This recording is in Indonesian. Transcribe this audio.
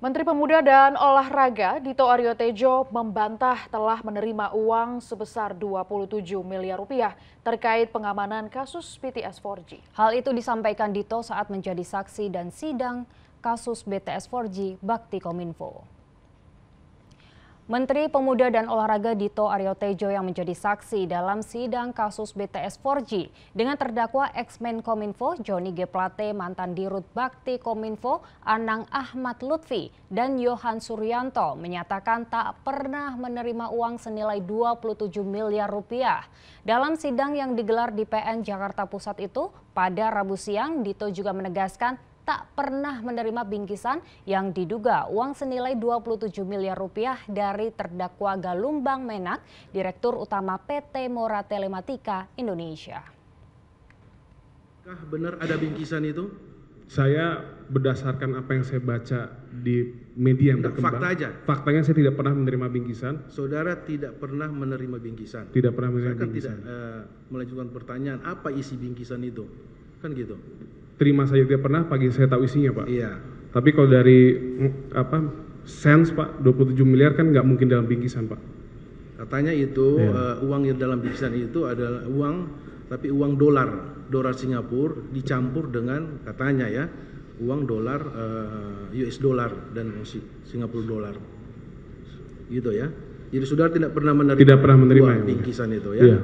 Menteri Pemuda dan Olahraga Dito Aryo Tejo membantah telah menerima uang sebesar 27 miliar rupiah terkait pengamanan kasus BTS 4G. Hal itu disampaikan Dito saat menjadi saksi dan sidang kasus BTS 4G Bakti Kominfo. Menteri Pemuda dan Olahraga Dito Aryo Tejo yang menjadi saksi dalam sidang kasus BTS 4G dengan terdakwa ex-men Kominfo Joni G. Plate, mantan Dirut Bakti Kominfo Anang Ahmad Lutfi dan Yohan Suryanto menyatakan tak pernah menerima uang senilai 27 miliar rupiah. Dalam sidang yang digelar di PN Jakarta Pusat itu, pada Rabu siang Dito juga menegaskan tak pernah menerima bingkisan yang diduga uang senilai 27 miliar rupiah dari terdakwa Galumbang Menak, Direktur Utama PT Mora Telematika Indonesia. Apakah benar ada bingkisan itu? Saya berdasarkan apa yang saya baca di media yang nah, berkembang. Fakta aja. Faktanya saya tidak pernah menerima bingkisan. Saudara tidak pernah menerima bingkisan. Tidak pernah menerima saya kan bingkisan. Tidak uh, eh, melanjutkan pertanyaan apa isi bingkisan itu kan gitu terima saja tidak pernah pagi saya tahu isinya pak iya tapi kalau dari mm, apa sense pak 27 miliar kan nggak mungkin dalam bingkisan pak katanya itu iya. uh, uang yang dalam bingkisan itu adalah uang tapi uang dolar dolar Singapura dicampur dengan katanya ya uang dolar uh, eh, US dolar dan Singapura dolar gitu ya jadi saudara tidak pernah menerima tidak pernah menerima ya, ya, bingkisan itu ya iya.